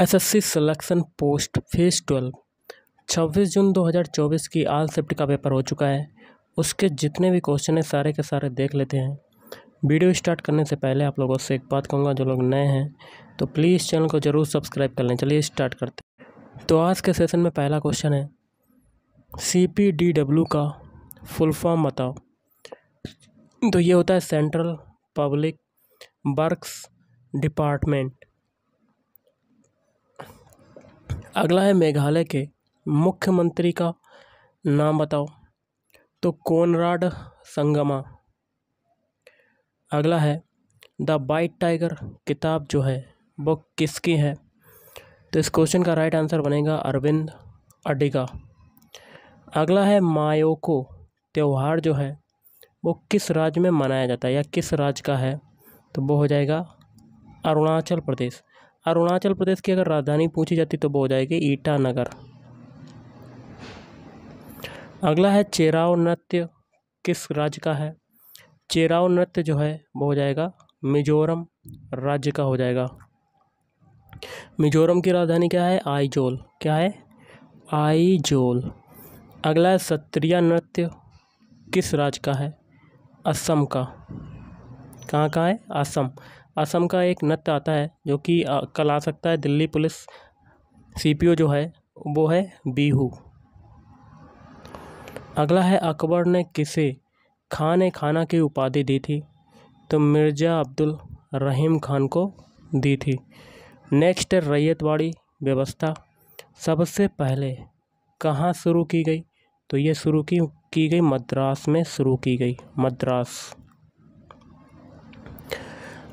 SSC selection post phase twelve छब्बीस जून 2024 की आल सेफ्ट का पेपर हो चुका है उसके जितने भी क्वेश्चन हैं सारे के सारे देख लेते हैं वीडियो स्टार्ट करने से पहले आप लोगों से एक बात कहूँगा जो लोग नए हैं तो प्लीज़ चैनल को ज़रूर सब्सक्राइब कर लें चलिए स्टार्ट करते हैं तो आज के सेशन में पहला क्वेश्चन है सी पी डी डब्ल्यू का फुल फॉर्म बताओ तो ये होता है सेंट्रल पब्लिक वर्कस डिपार्टमेंट अगला है मेघालय के मुख्यमंत्री का नाम बताओ तो कोनराड संगमा अगला है द बाइट टाइगर किताब जो है वो किसकी है तो इस क्वेश्चन का राइट आंसर बनेगा अरविंद अडिगा अगला है मायोको त्यौहार जो है वो किस राज्य में मनाया जाता है या किस राज्य का है तो वो हो जाएगा अरुणाचल प्रदेश अरुणाचल प्रदेश की अगर राजधानी पूछी जाती तो वो हो जाएगी ईटानगर अगला है चेराव नृत्य किस राज्य का है चेराव नृत्य जो है वो हो जाएगा मिजोरम राज्य का हो जाएगा मिजोरम की राजधानी क्या है आईजोल क्या है आईजोल अगला है सत्रिया नृत्य किस राज्य का है असम का कहाँ कहाँ है असम असम का एक नृत्य आता है जो कि कल आ सकता है Delhi police C P O जो है वो है बीहू अगला है अकबर ने किसे खान ए खाना की उपाधि दी थी तो मिर्ज़ा अब्दुल रहीम खान को दी थी नेक्स्ट रैयतवाड़ी व्यवस्था सबसे पहले कहाँ शुरू की गई तो ये शुरू की की गई मद्रास में शुरू की गई मद्रास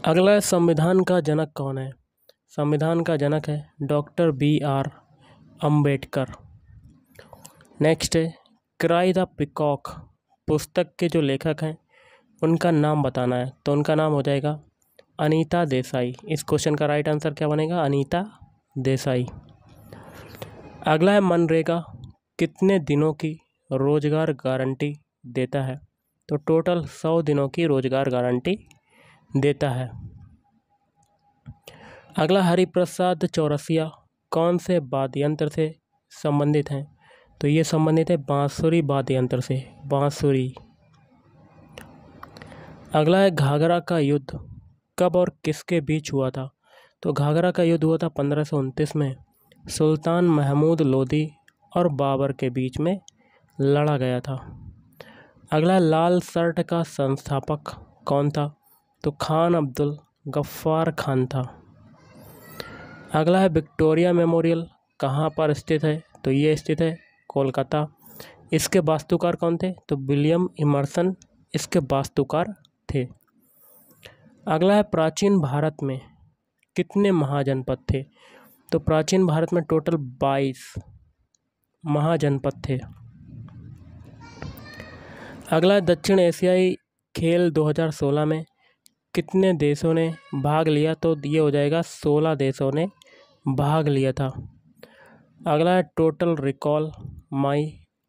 अगला संविधान का जनक कौन है संविधान का जनक है doctor B R Ambedkar next है क्राई द पिकॉक पुस्तक के जो लेखक हैं उनका नाम बताना है तो उनका नाम हो जाएगा अनीता देसाई इस क्वेश्चन का राइट आंसर क्या बनेगा अनीता देसाई अगला है मनरेगा कितने दिनों की रोज़गार गारंटी देता है तो टोटल सौ दिनों की रोज़गार गारंटी देता है अगला हरिप्रसाद चौरसिया कौन से वाद्य यंत्र से संबंधित हैं तो ये संबंधित है बांसुरी वाद्य यंत्र से बांसुरी अगला है घाघरा का युद्ध कब और किसके बीच हुआ था तो घाघरा का युद्ध हुआ था पंद्रह में सुल्तान महमूद लोधी और बाबर के बीच में लड़ा गया था अगला लाल शर्ट का संस्थापक कौन था तो खान अब्दुल गफ्फार खान था अगला है विक्टोरिया मेमोरियल कहाँ पर स्थित है तो ये स्थित है कोलकाता इसके वास्तुकार कौन थे तो विलियम इमर्सन इसके वास्तुकार थे अगला है प्राचीन भारत में कितने महाजनपद थे तो प्राचीन भारत में टोटल बाईस महाजनपद थे अगला दक्षिण एशियाई खेल 2016 में कितने देशों ने भाग लिया तो ये हो जाएगा सोलह देशों ने भाग लिया था अगला है total recall my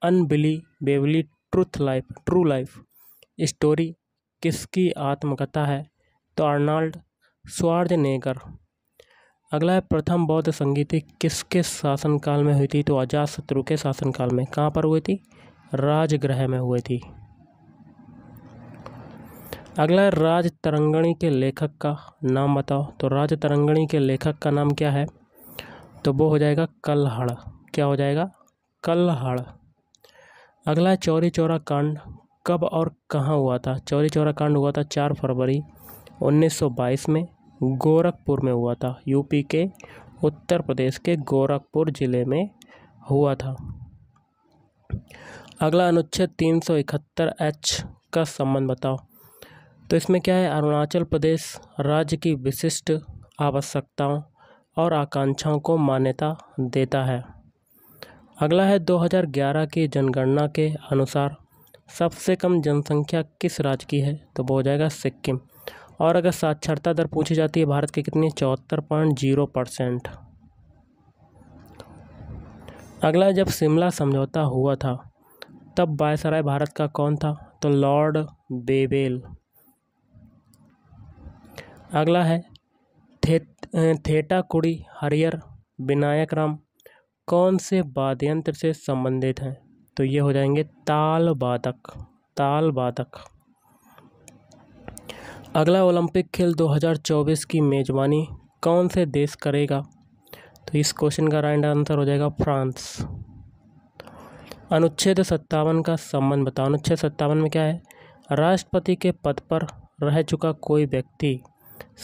unbelievably truth life true life story किसकी आत्मकथा है तो अर्नाल्ड नेगर अगला है प्रथम बौद्ध संगीति किसके शासनकाल में हुई थी तो अजात शत्रु के शासनकाल में कहाँ पर हुई थी राजगृह में हुई थी अगला राज तरंगणी के लेखक का नाम बताओ तो राज तरंगणी के लेखक का नाम क्या है तो वो हो जाएगा कलहड़ क्या हो जाएगा कलहड़ अगला चौरी चौरा कांड कब और कहाँ हुआ था चौरी चौरा कांड हुआ था चार फरवरी 1922 में गोरखपुर में हुआ था यूपी के उत्तर प्रदेश के गोरखपुर ज़िले में हुआ था अगला अनुच्छेद इकहत्तर एच का संबंध बताओ तो इसमें क्या है अरुणाचल प्रदेश राज्य की विशिष्ट आवश्यकताओं और आकांक्षाओं को मान्यता देता है अगला है 2011 की जनगणना के अनुसार सबसे कम जनसंख्या किस राज्य की है तो वो हो जाएगा सिक्किम और अगर साक्षरता दर पूछी जाती है भारत की कितनी चौहत्तर पॉइंट जीरो परसेंट अगला जब शिमला समझौता हुआ था तब बायसराय भारत का कौन था तो लॉर्ड बेबेल अगला है थे थेटा कुड़ी हरियर विनायक राम कौन से वाद्यंत्र से संबंधित हैं तो ये हो जाएंगे ताल बादक ताल बादक अगला ओलंपिक खेल 2024 की मेज़बानी कौन से देश करेगा तो इस क्वेश्चन का राइट आंसर हो जाएगा फ्रांस अनुच्छेद सत्तावन का संबंध बताओ अनुच्छेद सत्तावन में क्या है राष्ट्रपति के पद पर रह चुका कोई व्यक्ति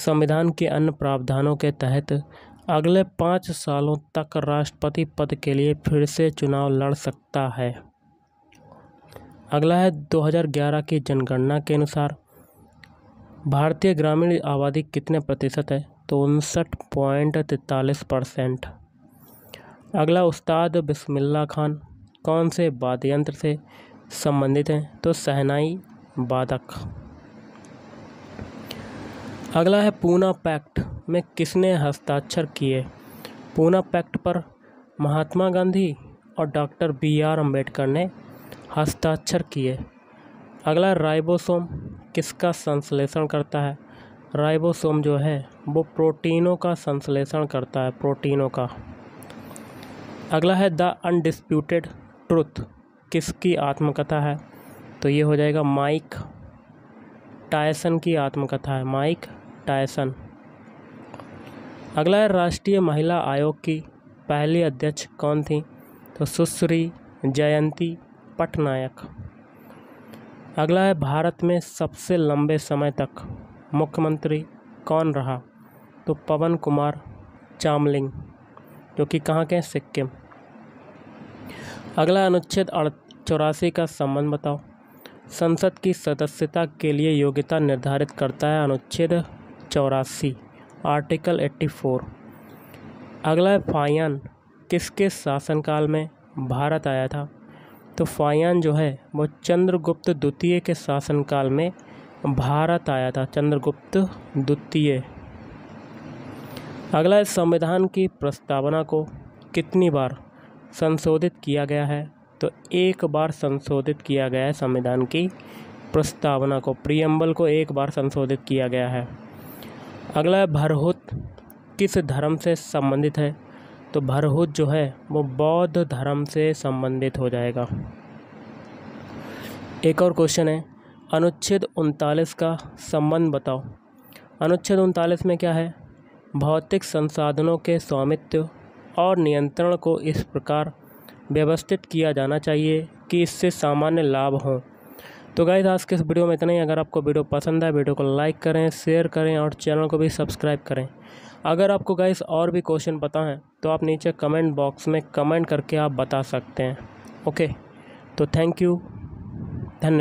संविधान के अन्य प्रावधानों के तहत अगले पाँच सालों तक राष्ट्रपति पद के लिए फिर से चुनाव लड़ सकता है अगला है 2011 की जनगणना के अनुसार भारतीय ग्रामीण आबादी कितने प्रतिशत है तो उनसठ पॉइंट तैतालीस परसेंट अगला उस्ताद बिस्मिल्ला खान कौन से वाद्यंत्र से संबंधित हैं तो सहनाई वादक अगला है पूना पैक्ट में किसने हस्ताक्षर किए पूना पैक्ट पर महात्मा गांधी और डॉक्टर बी आर अम्बेडकर ने हस्ताक्षर किए अगला राइबोसोम किसका संश्लेषण करता है राइबोसोम जो है वो प्रोटीनों का संश्लेषण करता है प्रोटीनों का अगला है द अनडिस्प्यूटेड ट्रुथ किसकी आत्मकथा है तो ये हो जाएगा माइक टायसन की आत्मकथा है माइक टायसन अगला है राष्ट्रीय महिला आयोग की पहली अध्यक्ष कौन थी तो सुश्री जयंती पटनायक अगला है भारत में सबसे लंबे समय तक मुख्यमंत्री कौन रहा तो पवन कुमार चामलिंग जो कि कहाँ के सिक्किम अगला अनुच्छेद चौरासी का संबंध बताओ संसद की सदस्यता के लिए योग्यता निर्धारित करता है अनुच्छेद चौरासी आर्टिकल 84 अगला फायान किसके शासनकाल में भारत आया था तो फायान जो है वो चंद्रगुप्त द्वितीय के शासनकाल में भारत आया था चंद्रगुप्त द्वितीय अगला संविधान की प्रस्तावना को कितनी बार संशोधित किया गया है तो एक बार संशोधित किया गया है संविधान की प्रस्तावना को प्रियम्बल को एक बार संशोधित किया गया है अगला है भरहुत किस धर्म से संबंधित है तो भरहुत जो है वो बौद्ध धर्म से संबंधित हो जाएगा एक और क्वेश्चन है अनुच्छेद उनतालीस का संबंध बताओ अनुच्छेद उनतालीस में क्या है भौतिक संसाधनों के स्वामित्व और नियंत्रण को इस प्रकार व्यवस्थित किया जाना चाहिए कि इससे सामान्य लाभ हों तो गाइज आज के इस वीडियो में इतना ही अगर आपको वीडियो पसंद है वीडियो को लाइक करें शेयर करें और चैनल को भी सब्सक्राइब करें अगर आपको गाइज और भी क्वेश्चन पता है तो आप नीचे कमेंट बॉक्स में कमेंट करके आप बता सकते हैं ओके तो थैंक यू धन्यवाद